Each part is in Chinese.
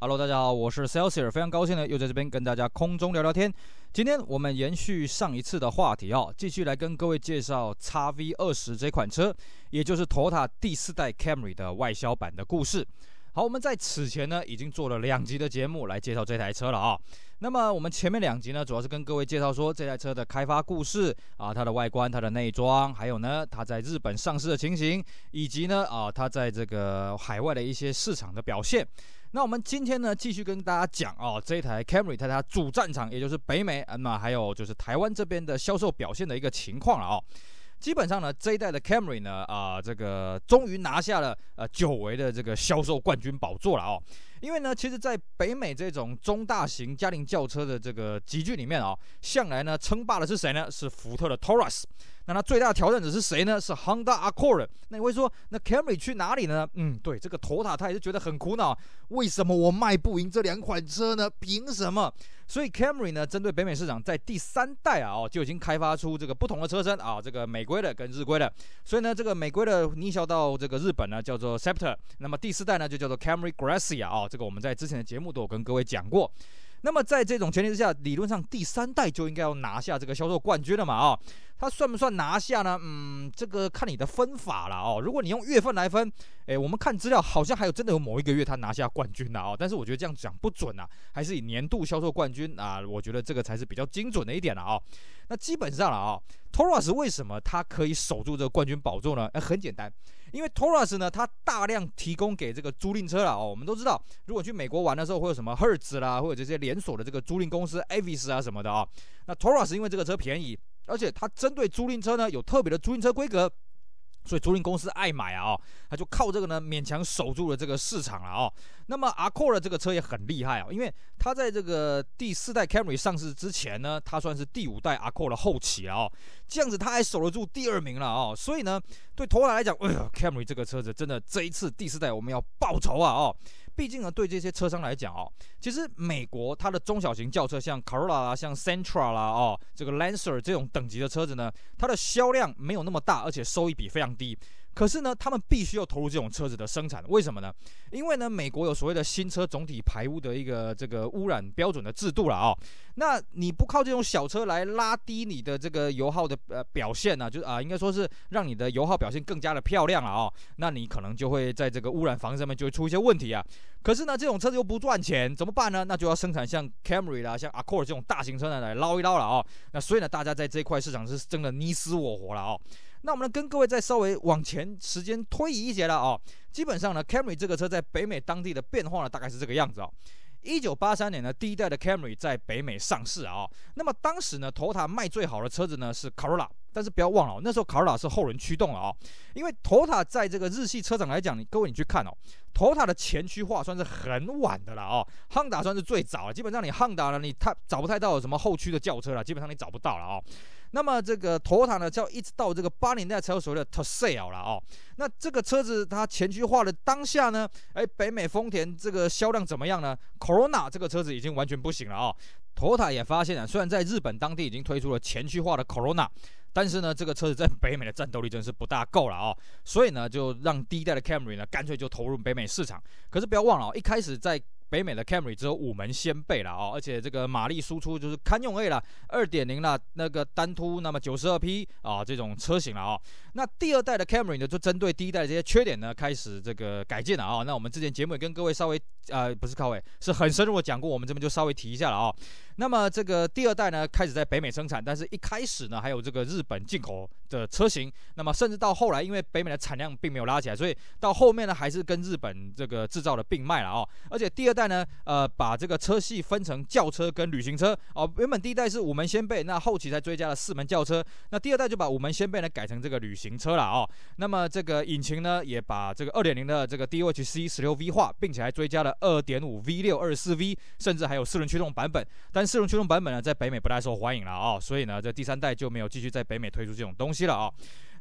Hello，大家好，我是 Celsius，非常高兴呢，又在这边跟大家空中聊聊天。今天我们延续上一次的话题啊，继续来跟各位介绍 x V 二十这款车，也就是 Toyota 第四代 Camry 的外销版的故事。好，我们在此前呢已经做了两集的节目来介绍这台车了啊。那么我们前面两集呢，主要是跟各位介绍说这台车的开发故事啊，它的外观、它的内装，还有呢它在日本上市的情形，以及呢啊它在这个海外的一些市场的表现。那我们今天呢继续跟大家讲啊这一台 Camry 它它主战场也就是北美，那么还有就是台湾这边的销售表现的一个情况了哦。基本上呢这一代的 Camry 呢啊这个终于拿下了呃久违的这个销售冠军宝座了哦。因为呢，其实，在北美这种中大型家庭轿车的这个集聚里面啊，向来呢，称霸的是谁呢？是福特的 Taurus。那它最大的挑战者是谁呢？是 Honda Accord。那你会说，那 Camry 去哪里呢？嗯，对，这个头塔他也是觉得很苦恼，为什么我卖不赢这两款车呢？凭什么？所以 Camry 呢，针对北美市场，在第三代啊哦就已经开发出这个不同的车身啊，这个美规的跟日规的。所以呢，这个美规的逆销到这个日本呢，叫做 Septer c。那么第四代呢，就叫做 Camry Gracia 啊，这个我们在之前的节目都有跟各位讲过。那么在这种前提之下，理论上第三代就应该要拿下这个销售冠军了嘛？啊，他算不算拿下呢？嗯，这个看你的分法了哦。如果你用月份来分，诶，我们看资料好像还有真的有某一个月他拿下冠军了啊。但是我觉得这样讲不准啊，还是以年度销售冠军啊，我觉得这个才是比较精准的一点了啊。那基本上了啊 t o r e s 为什么他可以守住这个冠军宝座呢？诶，很简单。因为 Taurus 呢，它大量提供给这个租赁车了哦。我们都知道，如果去美国玩的时候，会有什么 Hertz 啦，会有这些连锁的这个租赁公司 Avis 啊什么的啊。那 Taurus 因为这个车便宜，而且它针对租赁车呢有特别的租赁车规格。所以租赁公司爱买啊，哦，他就靠这个呢，勉强守住了这个市场了啊。那么阿 Q 的这个车也很厉害啊，因为他在这个第四代 Camry 上市之前呢，他算是第五代阿 Q 的后起啊，这样子他还守得住第二名了啊。所以呢，对头 o 来讲，哎美 c a m r y 这个车子真的这一次第四代我们要报仇啊，哦。毕竟呢，对这些车商来讲哦，其实美国它的中小型轿车，像 Corolla 啦，像 Sentra 啦，哦，这个 Lancer 这种等级的车子呢，它的销量没有那么大，而且收益比非常低。可是呢，他们必须要投入这种车子的生产，为什么呢？因为呢，美国有所谓的新车总体排污的一个这个污染标准的制度了啊。那你不靠这种小车来拉低你的这个油耗的呃表现呢，就是啊，应该说是让你的油耗表现更加的漂亮了啊。那你可能就会在这个污染防治上面就会出一些问题啊。可是呢，这种车子又不赚钱，怎么办呢？那就要生产像 Camry 啦，像 Accord 这种大型车呢来捞一捞了啊。那所以呢，大家在这一块市场是真的你死我活了哦。那我们呢，跟各位再稍微往前时间推移一些了哦。基本上呢，Camry 这个车在北美当地的变化呢，大概是这个样子哦。一九八三年呢，第一代的 Camry 在北美上市啊。那么当时呢，头塔卖最好的车子呢是 Corolla，但是不要忘了哦，那时候 Corolla 是后轮驱动了啊。因为头塔在这个日系车厂来讲，你各位你去看哦，头塔的前驱化算是很晚的了哦。汉达算是最早，基本上你汉达呢，你它找不太到什么后驱的轿车了，基本上你找不到了哦。那么这个丰塔呢，就要一直到这个八年代才有所谓的 t o s e l e 了哦。那这个车子它前驱化的当下呢，哎，北美丰田这个销量怎么样呢？Corona 这个车子已经完全不行了哦。丰塔也发现了，虽然在日本当地已经推出了前驱化的 Corona，但是呢，这个车子在北美的战斗力真是不大够了啊。所以呢，就让第一代的 Camry 呢，干脆就投入北美市场。可是不要忘了哦，一开始在北美的 Camry 只有五门掀背了啊，而且这个马力输出就是堪用 A 了，二点零了那个单突，那么九十二匹啊，这种车型了啊。那第二代的 Camry 呢，就针对第一代的这些缺点呢，开始这个改进了啊。那我们之前节目也跟各位稍微呃，不是靠位，是很深入的讲过，我们这边就稍微提一下了啊。那么这个第二代呢，开始在北美生产，但是一开始呢，还有这个日本进口的车型，那么甚至到后来，因为北美的产量并没有拉起来，所以到后面呢，还是跟日本这个制造的并卖了啊，而且第二。代呢，呃，把这个车系分成轿车跟旅行车哦。原本第一代是五门掀背，那后期才追加了四门轿车。那第二代就把五门掀背呢改成这个旅行车了哦。那么这个引擎呢，也把这个二点零的这个 D H C 十六 V 化，并且还追加了二点五 V 六二四 V，甚至还有四轮驱动版本。但四轮驱动版本呢，在北美不太受欢迎了哦，所以呢，这第三代就没有继续在北美推出这种东西了哦。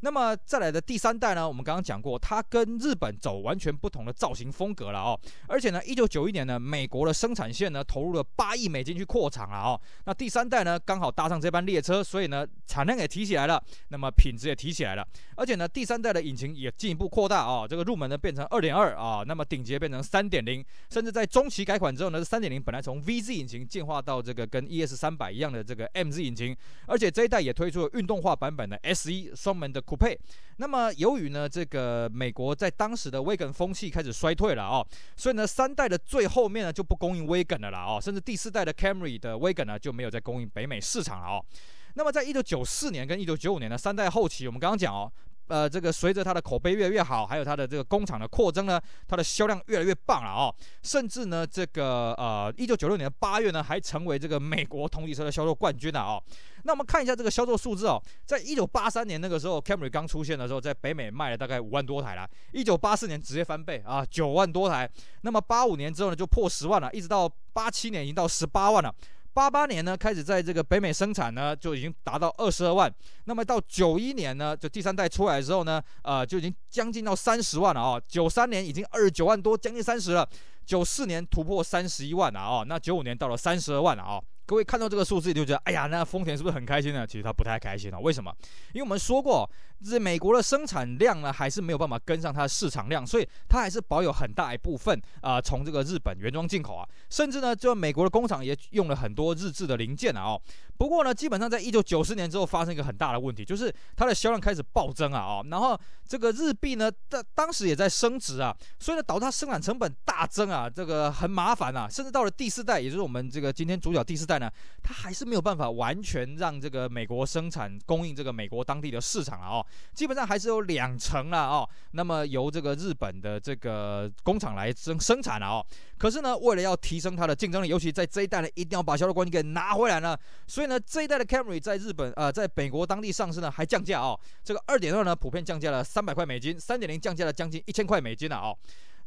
那么再来的第三代呢？我们刚刚讲过，它跟日本走完全不同的造型风格了哦。而且呢，一九九一年呢，美国的生产线呢投入了八亿美金去扩厂了哦。那第三代呢刚好搭上这班列车，所以呢产量也提起来了，那么品质也提起来了。而且呢，第三代的引擎也进一步扩大啊，这个入门呢变成二点二啊，那么顶级变成三点零，甚至在中期改款之后呢三点零。本来从 VZ 引擎进化到这个跟 ES 三百一样的这个 MZ 引擎，而且这一代也推出了运动化版本的 SE 双门的。Coupe，那么由于呢，这个美国在当时的 w a g e n 风气开始衰退了啊，所以呢，三代的最后面呢就不供应 w a g e n 了啦哦，甚至第四代的 Camry 的 w a g e n 呢就没有再供应北美市场了哦。那么在一九九四年跟一九九五年呢，三代后期，我们刚刚讲哦。呃，这个随着它的口碑越来越好，还有它的这个工厂的扩增呢，它的销量越来越棒了啊！甚至呢，这个呃，一九九六年的八月呢，还成为这个美国同级车的销售冠军了啊！那我们看一下这个销售数字哦，在一九八三年那个时候，Camry 刚出现的时候，在北美卖了大概五万多台了，一九八四年直接翻倍啊，九万多台。那么八五年之后呢，就破十万了，一直到八七年已经到十八万了。八八年呢，开始在这个北美生产呢，就已经达到二十二万。那么到九一年呢，就第三代出来之后呢，呃，就已经将近到三十万了啊。九三年已经二十九万多，将近三十了。九四年突破三十一万了啊。那九五年到了三十二万了啊。各位看到这个数字就觉得，哎呀，那丰田是不是很开心呢？其实他不太开心了。为什么？因为我们说过。这美国的生产量呢，还是没有办法跟上它的市场量，所以它还是保有很大一部分啊，从这个日本原装进口啊，甚至呢，就美国的工厂也用了很多日制的零件啊。哦，不过呢，基本上在一九九四年之后发生一个很大的问题，就是它的销量开始暴增啊，哦，然后这个日币呢，当当时也在升值啊，所以呢，导致它生产成本大增啊，这个很麻烦啊，甚至到了第四代，也就是我们这个今天主角第四代呢，它还是没有办法完全让这个美国生产供应这个美国当地的市场啊，哦。基本上还是有两成了哦，那么由这个日本的这个工厂来生生产了哦。可是呢，为了要提升它的竞争力，尤其在这一代呢，一定要把销售冠军给拿回来呢。所以呢，这一代的 Camry 在日本呃，在美国当地上市呢还降价哦。这个二点二呢普遍降价了三百块美金，三点零降价了将近一千块美金了哦。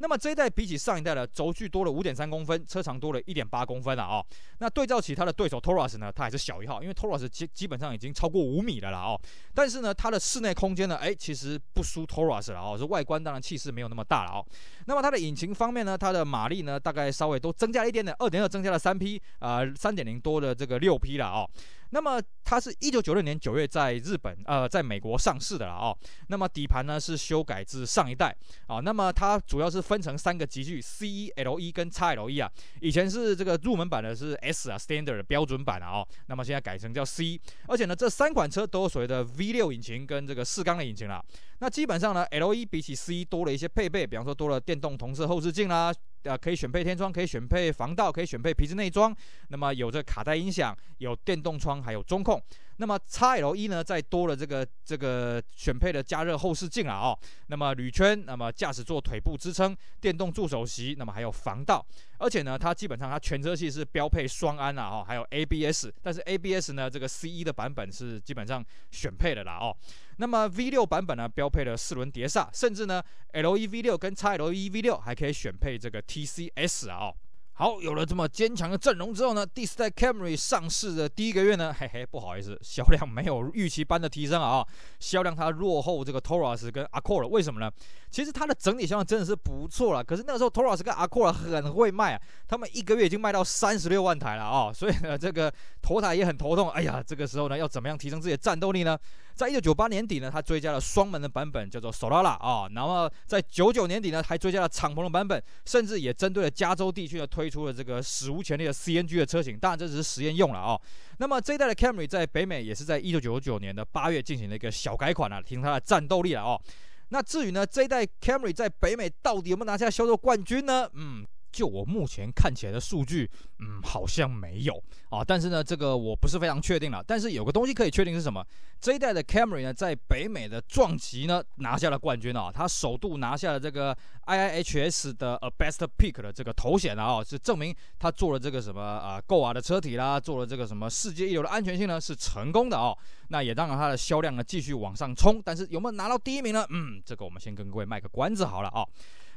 那么这一代比起上一代的轴距多了五点三公分，车长多了一点八公分了啊。那对照起它的对手 t o u r u s 呢，它还是小一号，因为 t o u r u s 基基本上已经超过五米的了哦。但是呢，它的室内空间呢，哎，其实不输 t o u r u s 了哦。这外观当然气势没有那么大了哦。那么它的引擎方面呢，它的马力呢，大概稍微都增加一点点，二点二增加了三匹，呃，三点零多的这个六匹了哦。那么它是一九九六年九月在日本，呃，在美国上市的了哦。那么底盘呢是修改自上一代啊。那么它主要是分成三个级距，C、L 一跟叉 L 一啊。以前是这个入门版的是 S 啊，Standard 标准版啊。哦，那么现在改成叫 C，而且呢，这三款车都有所谓的 V 六引擎跟这个四缸的引擎了。那基本上呢，L 一比起 C 多了一些配备，比方说多了电动同色后视镜啦。呃，可以选配天窗，可以选配防盗，可以选配皮质内装。那么有这卡带音响，有电动窗，还有中控。那么 XL 一呢，再多了这个这个选配的加热后视镜了哦。那么铝圈，那么驾驶座腿部支撑，电动助手席，那么还有防盗。而且呢，它基本上它全车系是标配双安啊哦，还有 ABS。但是 ABS 呢，这个 C 一的版本是基本上选配的啦哦。那么 V 六版本呢标配了四轮碟刹，甚至呢 L E V 六跟叉 L E V 六还可以选配这个 T C S 啊。好，有了这么坚强的阵容之后呢，第四代 Camry 上市的第一个月呢，嘿嘿，不好意思，销量没有预期般的提升啊。销量它落后这个 Taurus 跟 Accord 为什么呢？其实它的整体销量真的是不错了，可是那个时候 Taurus 跟 Accord 很会卖，啊，他们一个月已经卖到三十六万台了啊。所以呢，这个头台也很头痛。哎呀，这个时候呢，要怎么样提升自己的战斗力呢？在一九九八年底呢，它追加了双门的版本，叫做 s o l a l a 啊。然后在九九年底呢，还追加了敞篷的版本，甚至也针对了加州地区呢，推出了这个史无前例的 CNG 的车型。当然这只是实验用了啊。那么这一代的 Camry 在北美也是在一九九九年的八月进行了一个小改款了，提升它的战斗力了哦。那至于呢，这一代 Camry 在北美到底有没有拿下销售冠军呢？嗯。就我目前看起来的数据，嗯，好像没有啊。但是呢，这个我不是非常确定了。但是有个东西可以确定是什么？这一代的 Camry 呢，在北美的撞击呢，拿下了冠军啊。它首度拿下了这个 IIHS 的 A Best Pick 的这个头衔啊，是证明它做了这个什么啊，够啊的车体啦，做了这个什么世界一流的安全性呢，是成功的啊。那也让它的销量呢继续往上冲。但是有没有拿到第一名呢？嗯，这个我们先跟各位卖个关子好了啊。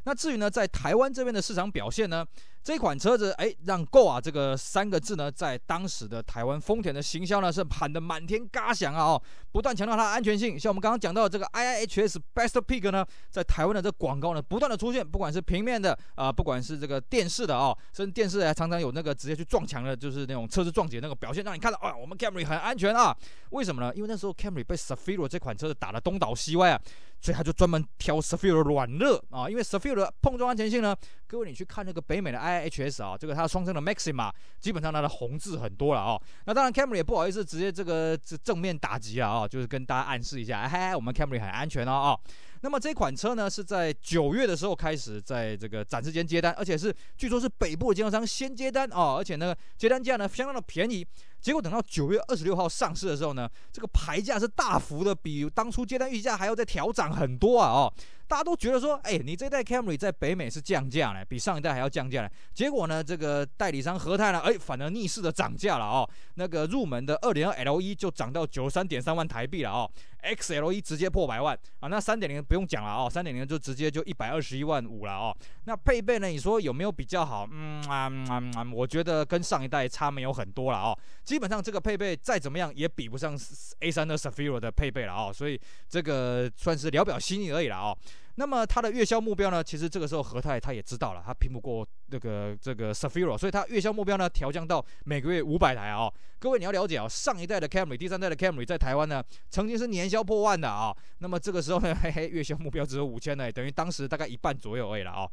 那至于呢，在台湾这边的市场表现呢，这款车子哎，让“够啊”这个三个字呢，在当时的台湾丰田的行销呢，是喊得满天嘎响啊！哦，不断强调它安全性，像我们刚刚讲到这个 IIHS Best Pick 呢，在台湾的这广告呢，不断的出现，不管是平面的啊，不管是这个电视的啊，甚至电视还常常有那个直接去撞墙的，就是那种车子撞击那个表现，让你看到，啊，我们 Camry 很安全啊！为什么呢？因为那时候 Camry 被 s a f i r o 这款车子打得东倒西歪啊！所以他就专门挑 s f i v 的软肋啊，因为 s f i v 的碰撞安全性呢，各位你去看那个北美的 i h s 啊，这个它双星的 Maxima 基本上它的红字很多了啊。那当然 Camry 也不好意思直接这个正面打击啊，就是跟大家暗示一下，嗨我们 Camry 很安全哦啊。那么这款车呢是在九月的时候开始在这个展示间接单，而且是据说是北部经销商先接单啊，而且呢接单价呢相当的便宜。结果等到九月二十六号上市的时候呢，这个牌价是大幅的比当初接单预价还要再调涨很多啊！哦。大家都觉得说，哎，你这代 Camry 在北美是降价了，比上一代还要降价了。结果呢，这个代理商和泰呢，哎，反而逆势的涨价了哦。那个入门的 2.2L 一就涨到九十三点三万台币了哦，XL 一直接破百万啊。那3.0不用讲了哦，3.0就直接就一百二十一万五了哦。那配备呢？你说有没有比较好？嗯啊，我觉得跟上一代差没有很多了哦。基本上这个配备再怎么样也比不上 A3 的 s a f i r o 的配备了哦。所以这个算是聊表心意而已了哦。那么他的月销目标呢？其实这个时候何泰他也知道了，他拼不过那个这个 s a f i r o 所以他月销目标呢调降到每个月五百台啊。各位你要了解啊，上一代的 Camry，第三代的 Camry 在台湾呢曾经是年销破万的啊。那么这个时候呢，嘿嘿，月销目标只有五千呢，等于当时大概一半左右而已了啊。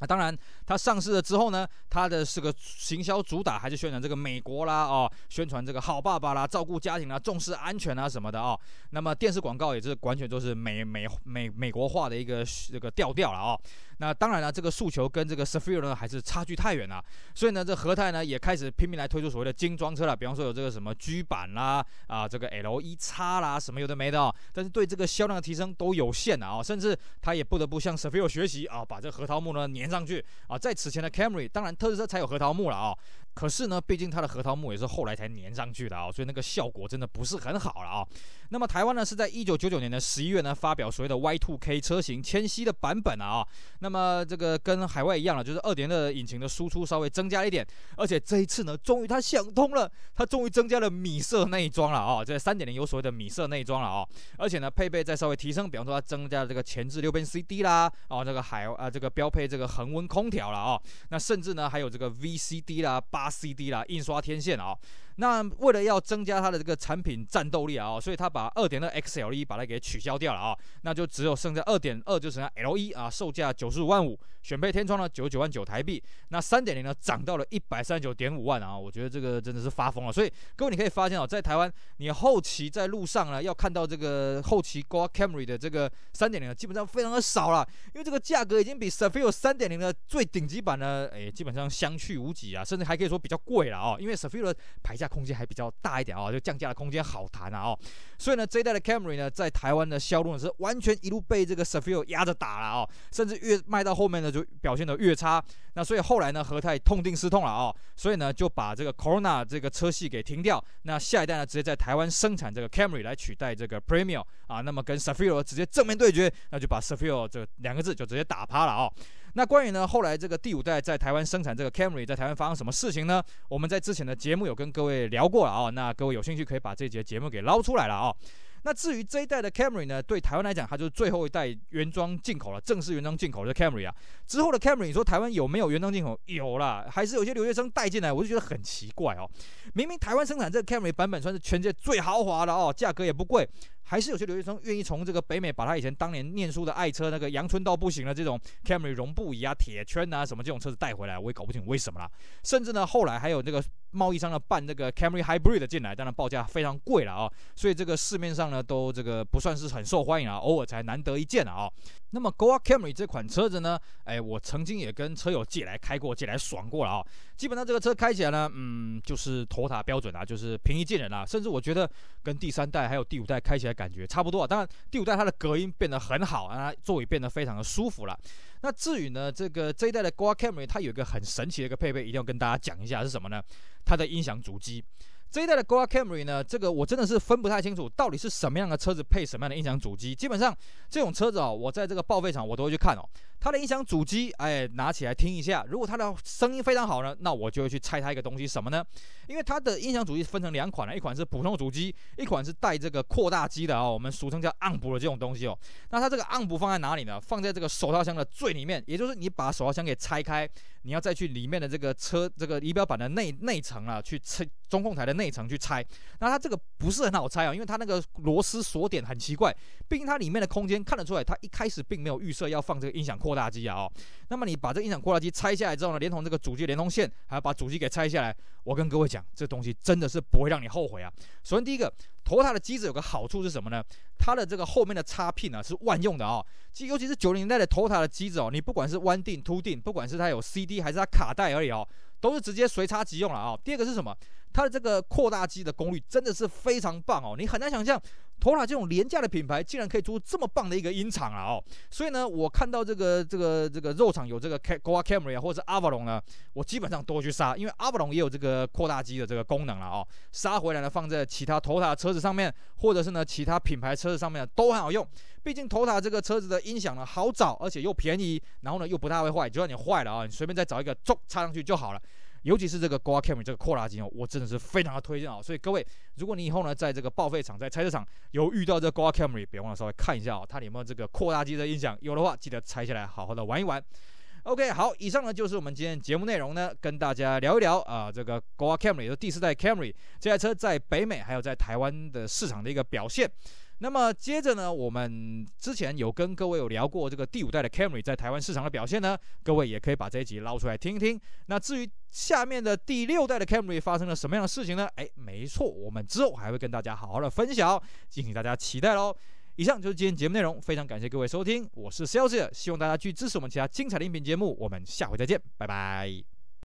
那当然，它上市了之后呢，它的是个行销主打，还是宣传这个美国啦哦，宣传这个好爸爸啦，照顾家庭啦，重视安全啦什么的啊。那么电视广告也是完全都是美美美美国化的一个这个调调了啊。那当然了，这个诉求跟这个 Safir 呢还是差距太远了，所以呢，这和泰呢也开始拼命来推出所谓的精装车了，比方说有这个什么 G 版啦啊，这个 L 一叉啦什么有的没的，但是对这个销量的提升都有限的啊，甚至他也不得不向 Safir 学习啊，把这核桃木呢粘。上去啊，在此前的 Camry，当然特斯拉才有核桃木了啊。可是呢，毕竟它的核桃木也是后来才粘上去的啊，所以那个效果真的不是很好了啊。那么台湾呢，是在一九九九年的十一月呢，发表所谓的 Y2K 车型迁徙的版本啊那么这个跟海外一样了，就是二点二引擎的输出稍微增加一点，而且这一次呢，终于他想通了，他终于增加了米色内装了啊。这三点零有所谓的米色内装了啊，而且呢，配备再稍微提升，比方说它增加了这个前置六边 CD 啦，哦这个海啊这个标配这个恒温空调了啊。那甚至呢还有这个 VCD 啦、八 CD 啦、印刷天线啊。那为了要增加它的这个产品战斗力啊，所以他把二点二 X L E 把它给取消掉了啊，那就只有剩下二点二，就剩下 L E 啊，售价九十五万五，选配天窗呢九十九万九台币，那三点零呢涨到了一百三十九点五万啊，我觉得这个真的是发疯了。所以各位你可以发现哦，在台湾你后期在路上呢，要看到这个后期 g o Camry 的这个三点零呢，基本上非常的少了，因为这个价格已经比 s a f i o 三点零的最顶级版呢，哎，基本上相去无几啊，甚至还可以说比较贵了啊，因为 s a f i o 的排价。空间还比较大一点啊，就降价的空间好谈啊哦，所以呢，这一代的 Camry 呢，在台湾的销路呢是完全一路被这个 s a f i o 压着打了啊，甚至越卖到后面呢，就表现得越差。那所以后来呢，和泰痛定思痛了啊，所以呢，就把这个 Corona 这个车系给停掉，那下一代呢，直接在台湾生产这个 Camry 来取代这个 Premier 啊，那么跟 s a f i o 直接正面对决，那就把 s a f i o 这两个字就直接打趴了啊。那关于呢，后来这个第五代在台湾生产这个 Camry，在台湾发生什么事情呢？我们在之前的节目有跟各位聊过了啊。那各位有兴趣可以把这一节节目给捞出来了啊。那至于这一代的 Camry 呢，对台湾来讲，它就是最后一代原装进口了，正式原装进口的 Camry 啊。之后的 Camry，你说台湾有没有原装进口？有啦，还是有些留学生带进来，我就觉得很奇怪哦。明明台湾生产这个 Camry 版本算是全世界最豪华的哦，价格也不贵。还是有些留学生愿意从这个北美把他以前当年念书的爱车那个阳春道不行了这种 Camry 蓬布椅啊、铁圈呐什么这种车子带回来，我也搞不清为什么了。甚至呢，后来还有这个贸易商呢，办这个 Camry Hybrid 进来，当然报价非常贵了啊，所以这个市面上呢都这个不算是很受欢迎啊，偶尔才难得一见啊。那么 g o a Camry 这款车子呢，哎，我曾经也跟车友借来开过，借来爽过了啊。基本上这个车开起来呢，嗯，就是头塔标准啊，就是平易近人啦。甚至我觉得跟第三代还有第五代开起来感觉差不多。啊。当然，第五代它的隔音变得很好，啊，座椅变得非常的舒服了。那至于呢，这个这一代的 g o a Camry 它有一个很神奇的一个配备，一定要跟大家讲一下是什么呢？它的音响主机。这一代的 g o r i a Camry 呢？这个我真的是分不太清楚，到底是什么样的车子配什么样的音响主机？基本上这种车子啊，我在这个报废厂我都会去看哦。它的音响主机，哎，拿起来听一下。如果它的声音非常好呢，那我就会去拆它一个东西，什么呢？因为它的音响主机分成两款了，一款是普通主机，一款是带这个扩大机的啊，我们俗称叫暗补的这种东西哦。那它这个暗补放在哪里呢？放在这个手套箱的最里面，也就是你把手套箱给拆开，你要再去里面的这个车这个仪表板的内内层啊，去拆中控台的内层去拆。那它这个不是很好拆啊，因为它那个螺丝锁点很奇怪，毕竟它里面的空间看得出来，它一开始并没有预设要放这个音响扩。扩大机啊哦，那么你把这音响扩大机拆下来之后呢，连同这个主机连通线，还要把主机给拆下来。我跟各位讲，这东西真的是不会让你后悔啊。首先第一个，头塔的机子有个好处是什么呢？它的这个后面的插片呢是万用的啊，其尤其是九零年代的头塔的机子哦，你不管是弯定凸定，不管是它有 CD 还是它卡带而已哦，都是直接随插即用了啊。第二个是什么？它的这个扩大机的功率真的是非常棒哦，你很难想象，头塔这种廉价的品牌竟然可以出这么棒的一个音场啊哦，所以呢，我看到这个这个这个肉厂有这个 k o a Camry 啊，或者是 Avalon 呢，我基本上都去杀，因为 Avalon 也有这个扩大机的这个功能了哦，杀回来呢放在其他头塔车子上面，或者是呢其他品牌车子上面都很好用，毕竟头塔这个车子的音响呢好找，而且又便宜，然后呢又不太会坏，就算你坏了啊，你随便再找一个，装插上去就好了。尤其是这个 g o a Camry 这个扩拉机哦，我真的是非常的推荐哦。所以各位，如果你以后呢，在这个报废厂、在拆车厂有遇到这个 g o a Camry，别忘了稍微看一下哦，它有没有这个扩拉机的音响，有的话记得拆下来好好的玩一玩。OK，好，以上呢就是我们今天节目内容呢，跟大家聊一聊啊，这个 g o a Camry，也是第四代 Camry 这台车在北美还有在台湾的市场的一个表现。那么接着呢，我们之前有跟各位有聊过这个第五代的 Camry 在台湾市场的表现呢，各位也可以把这一集捞出来听一听。那至于下面的第六代的 Camry 发生了什么样的事情呢？哎，没错，我们之后还会跟大家好好的分享，敬请大家期待喽。以上就是今天节目内容，非常感谢各位收听，我是 s a s i s 希望大家继续支持我们其他精彩的音频节目，我们下回再见，拜拜。